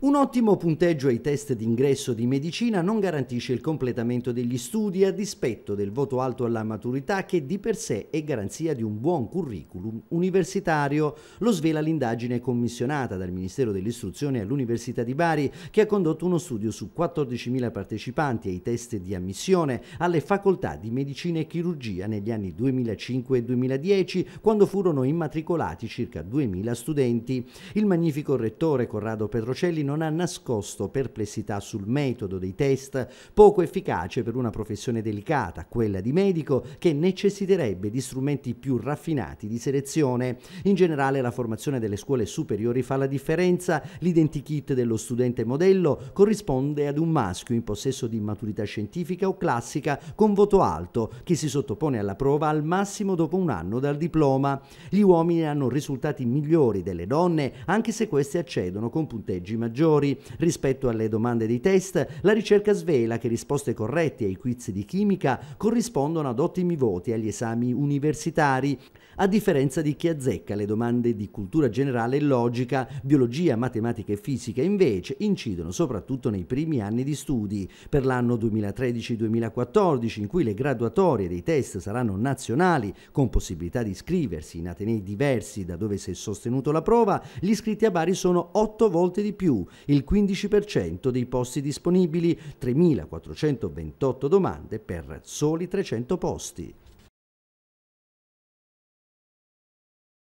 Un ottimo punteggio ai test d'ingresso di medicina non garantisce il completamento degli studi a dispetto del voto alto alla maturità che di per sé è garanzia di un buon curriculum universitario. Lo svela l'indagine commissionata dal Ministero dell'Istruzione all'Università di Bari che ha condotto uno studio su 14.000 partecipanti ai test di ammissione alle facoltà di medicina e chirurgia negli anni 2005 e 2010 quando furono immatricolati circa 2.000 studenti. Il magnifico rettore Corrado Petrocelli non ha nascosto perplessità sul metodo dei test, poco efficace per una professione delicata, quella di medico, che necessiterebbe di strumenti più raffinati di selezione. In generale la formazione delle scuole superiori fa la differenza, l'identikit dello studente modello corrisponde ad un maschio in possesso di maturità scientifica o classica con voto alto, che si sottopone alla prova al massimo dopo un anno dal diploma. Gli uomini hanno risultati migliori delle donne, anche se queste accedono con punteggi maggiori maggiori. Rispetto alle domande dei test, la ricerca svela che risposte corrette ai quiz di chimica corrispondono ad ottimi voti agli esami universitari, a differenza di chi azzecca le domande di cultura generale e logica, biologia, matematica e fisica invece incidono soprattutto nei primi anni di studi. Per l'anno 2013-2014, in cui le graduatorie dei test saranno nazionali, con possibilità di iscriversi in atenei diversi da dove si è sostenuto la prova, gli iscritti a Bari sono 8 volte di più, il 15% dei posti disponibili, 3.428 domande per soli 300 posti.